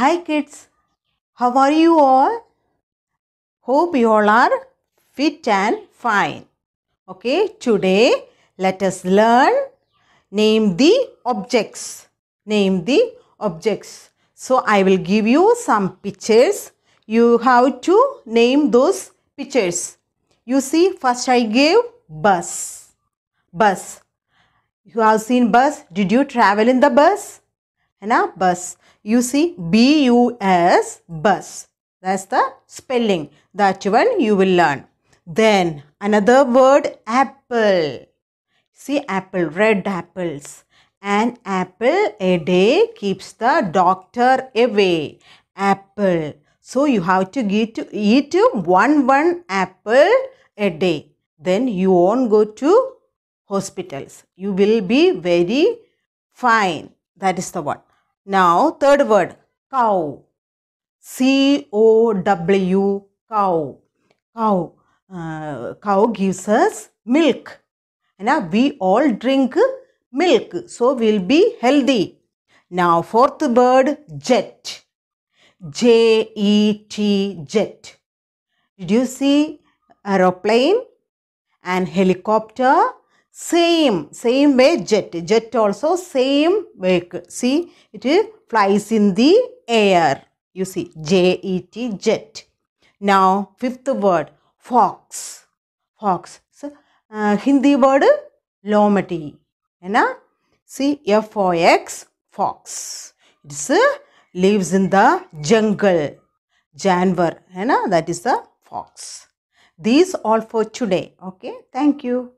Hi kids, how are you all? Hope you all are fit and fine. Okay, today let us learn name the objects. Name the objects. So I will give you some pictures. You have to name those pictures. You see, first I gave bus. Bus. You have seen bus. Did you travel in the bus? Na bus. You see B-U-S, bus. That's the spelling. That one you will learn. Then another word apple. See apple, red apples. An apple a day keeps the doctor away. Apple. So you have to, to eat one one apple a day. Then you won't go to hospitals. You will be very fine. That is the one. Now, third word cow. C O W cow. Cow. Uh, cow gives us milk. And uh, we all drink milk. So, we'll be healthy. Now, fourth word jet. J E T jet. Did you see aeroplane and helicopter same, same way jet. Jet also same way. See, it flies in the air. You see, J-E-T, jet. Now, fifth word, fox. Fox. So, uh, Hindi word, lomati. Ena? See, F-O-X, fox. It's uh, lives in the jungle. Janvar. Ena? That is the fox. These all for today. Okay. Thank you.